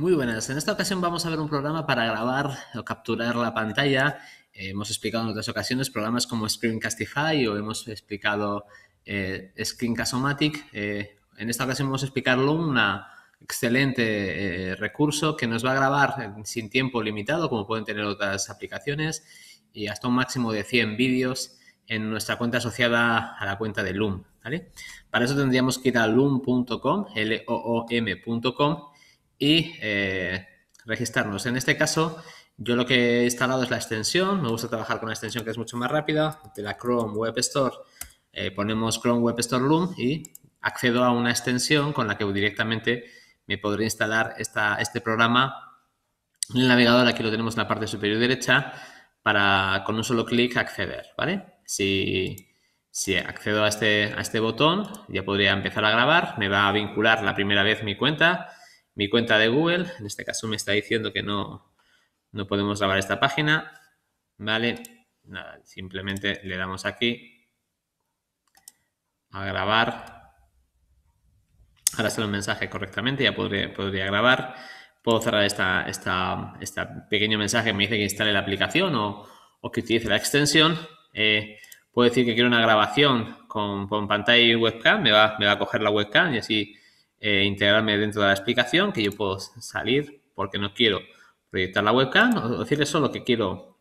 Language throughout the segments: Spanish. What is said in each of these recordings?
Muy buenas. En esta ocasión vamos a ver un programa para grabar o capturar la pantalla. Eh, hemos explicado en otras ocasiones programas como Screencastify o hemos explicado eh, Screencastomatic. Eh, en esta ocasión vamos a explicarlo un excelente eh, recurso que nos va a grabar sin tiempo limitado, como pueden tener otras aplicaciones, y hasta un máximo de 100 vídeos en nuestra cuenta asociada a la cuenta de Loom. ¿vale? Para eso tendríamos que ir a loom.com, L-O-O-M.com, y eh, registrarnos. En este caso, yo lo que he instalado es la extensión. Me gusta trabajar con una extensión que es mucho más rápida. De la Chrome Web Store eh, ponemos Chrome Web Store Loom y accedo a una extensión con la que directamente me podré instalar esta, este programa en el navegador. Aquí lo tenemos en la parte superior derecha para con un solo clic acceder, ¿vale? Si, si accedo a este, a este botón, ya podría empezar a grabar. Me va a vincular la primera vez mi cuenta mi cuenta de Google. En este caso me está diciendo que no, no podemos grabar esta página. Vale, simplemente le damos aquí a grabar. Ahora sale un mensaje correctamente, ya podría, grabar. Puedo cerrar esta, este pequeño mensaje que me dice que instale la aplicación o, que utilice la extensión. Eh, puedo decir que quiero una grabación con, con pantalla y webcam, me va, me va a coger la webcam y así eh, integrarme dentro de la explicación, que yo puedo salir porque no quiero proyectar la webcam o decirle solo que quiero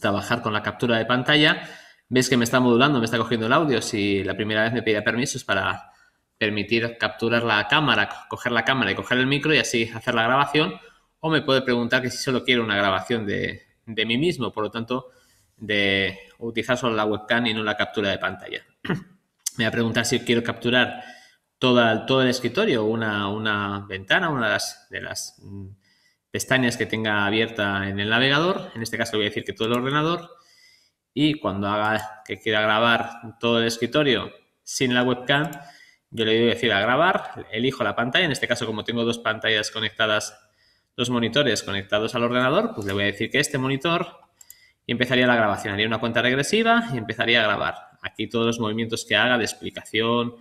trabajar con la captura de pantalla. Ves que me está modulando, me está cogiendo el audio. Si la primera vez me pide permisos para permitir capturar la cámara, coger la cámara y coger el micro y así hacer la grabación. O me puede preguntar que si solo quiero una grabación de, de mí mismo, por lo tanto, de utilizar solo la webcam y no la captura de pantalla. me va a preguntar si quiero capturar todo el escritorio, una, ventana, una de las, mm, pestañas que tenga abierta en el navegador. En este caso voy a decir que todo el ordenador. Y cuando haga que quiera grabar todo el escritorio sin la webcam, yo le voy a decir a grabar, elijo la pantalla. En este caso, como tengo dos pantallas conectadas, dos monitores conectados al ordenador, pues le voy a decir que este monitor y empezaría la grabación. Haría una cuenta regresiva y empezaría a grabar. Aquí todos los movimientos que haga de explicación,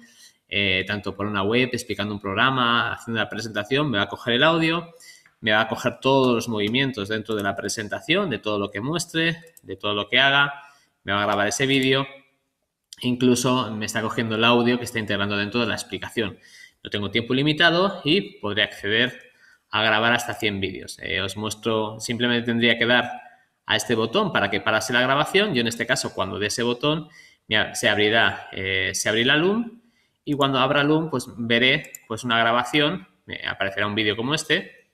eh, tanto por una web, explicando un programa, haciendo la presentación, me va a coger el audio, me va a coger todos los movimientos dentro de la presentación, de todo lo que muestre, de todo lo que haga, me va a grabar ese vídeo, incluso me está cogiendo el audio que está integrando dentro de la explicación. No tengo tiempo limitado y podré acceder a grabar hasta 100 vídeos. Eh, os muestro, simplemente tendría que dar a este botón para que parase la grabación. Yo en este caso, cuando dé ese botón, se abrirá, eh, se abrirá Loom y cuando abra Loom, pues veré pues, una grabación, me aparecerá un vídeo como este,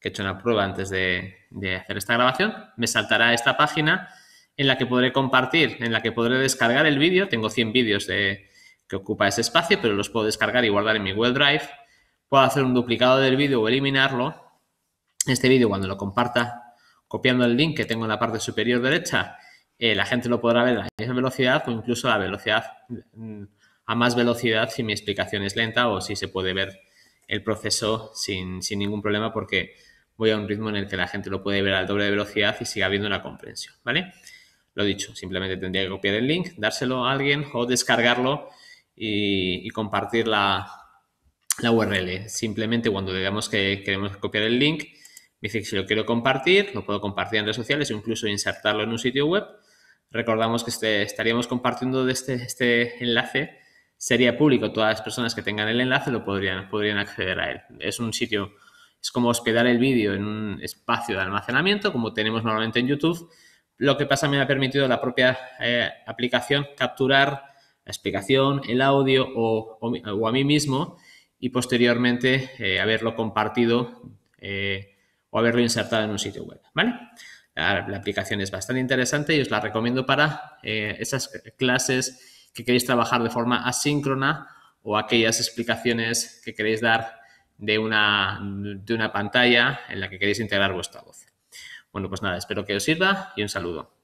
que he hecho una prueba antes de, hacer esta grabación, me saltará esta página en la que podré compartir, en la que podré descargar el vídeo, tengo 100 vídeos de, que ocupa ese espacio, pero los puedo descargar y guardar en mi Google drive, puedo hacer un duplicado del vídeo o eliminarlo, este vídeo cuando lo comparta copiando el link que tengo en la parte superior derecha, eh, la gente lo podrá ver a la misma velocidad o incluso a la velocidad mm, a más velocidad si mi explicación es lenta o si se puede ver el proceso sin, ningún problema porque voy a un ritmo en el que la gente lo puede ver al doble de velocidad y siga habiendo una comprensión, ¿vale? Lo dicho, simplemente tendría que copiar el link, dárselo a alguien o descargarlo y, compartir la, URL. Simplemente cuando digamos que queremos copiar el link, me dice que si lo quiero compartir, lo puedo compartir en redes sociales o incluso insertarlo en un sitio web. Recordamos que este, estaríamos compartiendo de este, este enlace sería público. Todas las personas que tengan el enlace lo podrían, podrían acceder a él. Es un sitio, es como hospedar el vídeo en un espacio de almacenamiento, como tenemos normalmente en YouTube. Lo que pasa me ha permitido la propia eh, aplicación capturar la explicación, el audio o, a mí mismo y posteriormente eh, haberlo compartido eh, o haberlo insertado en un sitio web. ¿vale? la, aplicación es bastante interesante y os la recomiendo para esas clases que queréis trabajar de forma asíncrona o aquellas explicaciones que queréis dar de una, de una pantalla en la que queréis integrar vuestra voz. Bueno, pues nada, espero que os sirva y un saludo.